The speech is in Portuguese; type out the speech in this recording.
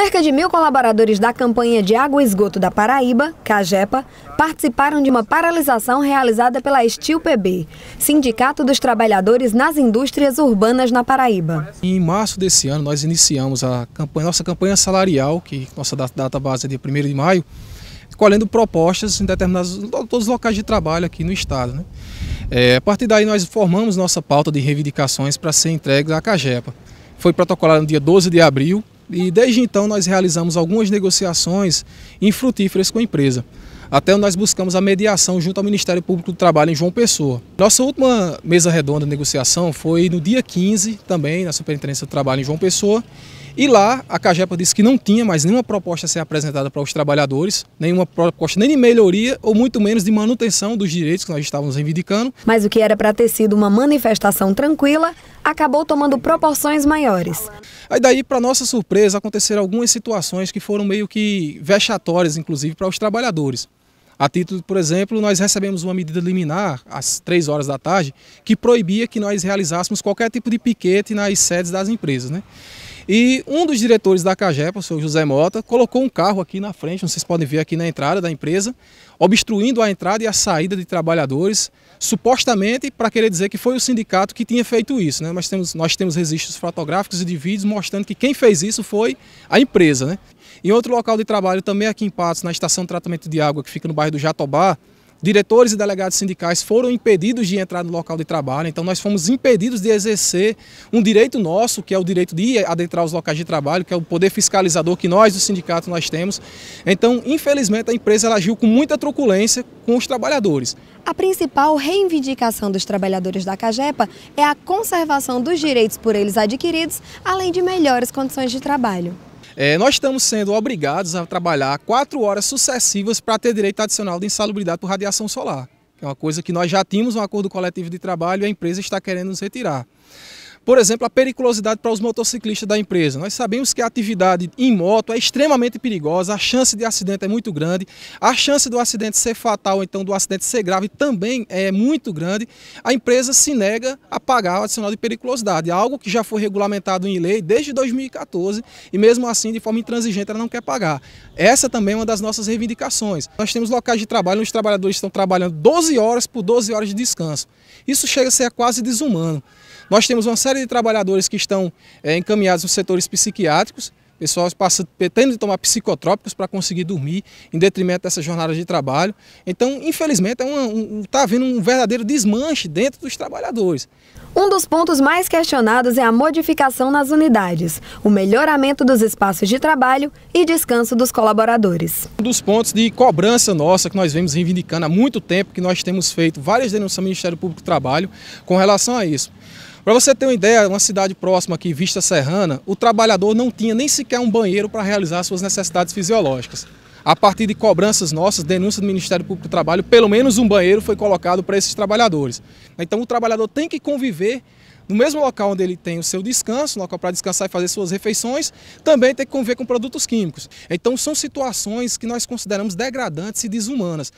Cerca de mil colaboradores da campanha de água e esgoto da Paraíba, CAGEPA, participaram de uma paralisação realizada pela Estil PB, Sindicato dos Trabalhadores nas Indústrias Urbanas na Paraíba. Em março desse ano, nós iniciamos a campanha, nossa campanha salarial, que nossa data base é de 1 de maio, colhendo propostas em determinados todos os locais de trabalho aqui no estado. Né? É, a partir daí nós formamos nossa pauta de reivindicações para ser entregue à CAGEPA. Foi protocolada no dia 12 de abril e desde então nós realizamos algumas negociações infrutíferas com a empresa. Até nós buscamos a mediação junto ao Ministério Público do Trabalho em João Pessoa. Nossa última mesa redonda de negociação foi no dia 15, também na Superintendência do Trabalho em João Pessoa. E lá a Cagepa disse que não tinha mais nenhuma proposta a ser apresentada para os trabalhadores, nenhuma proposta nem de melhoria ou muito menos de manutenção dos direitos que nós estávamos reivindicando. Mas o que era para ter sido uma manifestação tranquila acabou tomando proporções maiores. Aí daí, para nossa surpresa, aconteceram algumas situações que foram meio que vexatórias, inclusive, para os trabalhadores. A título, por exemplo, nós recebemos uma medida liminar, às três horas da tarde, que proibia que nós realizássemos qualquer tipo de piquete nas sedes das empresas. Né? E um dos diretores da CAGEPA, o senhor José Mota, colocou um carro aqui na frente, vocês podem ver aqui na entrada da empresa, obstruindo a entrada e a saída de trabalhadores, supostamente para querer dizer que foi o sindicato que tinha feito isso. Né? Nós, temos, nós temos registros fotográficos e de vídeos mostrando que quem fez isso foi a empresa. Né? Em outro local de trabalho, também aqui em Patos, na estação de tratamento de água que fica no bairro do Jatobá, diretores e delegados sindicais foram impedidos de entrar no local de trabalho, então nós fomos impedidos de exercer um direito nosso, que é o direito de adentrar os locais de trabalho, que é o poder fiscalizador que nós do sindicato nós temos. Então, infelizmente, a empresa agiu com muita truculência com os trabalhadores. A principal reivindicação dos trabalhadores da Cagepa é a conservação dos direitos por eles adquiridos, além de melhores condições de trabalho. É, nós estamos sendo obrigados a trabalhar quatro horas sucessivas para ter direito adicional de insalubridade por radiação solar. É uma coisa que nós já tínhamos um acordo coletivo de trabalho e a empresa está querendo nos retirar. Por exemplo, a periculosidade para os motociclistas da empresa. Nós sabemos que a atividade em moto é extremamente perigosa, a chance de acidente é muito grande, a chance do acidente ser fatal, então do acidente ser grave também é muito grande. A empresa se nega a pagar o adicional de periculosidade, algo que já foi regulamentado em lei desde 2014 e mesmo assim, de forma intransigente, ela não quer pagar. Essa também é uma das nossas reivindicações. Nós temos locais de trabalho onde os trabalhadores estão trabalhando 12 horas por 12 horas de descanso. Isso chega a ser quase desumano. Nós temos uma série série de trabalhadores que estão é, encaminhados nos setores psiquiátricos, pessoas passa, tendo de tomar psicotrópicos para conseguir dormir, em detrimento dessas jornadas de trabalho. Então, infelizmente, está é um, um, tá havendo um verdadeiro desmanche dentro dos trabalhadores. Um dos pontos mais questionados é a modificação nas unidades, o melhoramento dos espaços de trabalho e descanso dos colaboradores. Um dos pontos de cobrança nossa que nós vemos reivindicando há muito tempo, que nós temos feito várias denúncias ao Ministério Público do Trabalho com relação a isso. Para você ter uma ideia, uma cidade próxima aqui, Vista Serrana, o trabalhador não tinha nem sequer um banheiro para realizar suas necessidades fisiológicas a partir de cobranças nossas, denúncias do Ministério Público do Trabalho, pelo menos um banheiro foi colocado para esses trabalhadores. Então o trabalhador tem que conviver no mesmo local onde ele tem o seu descanso, no local para descansar e fazer suas refeições, também tem que conviver com produtos químicos. Então são situações que nós consideramos degradantes e desumanas.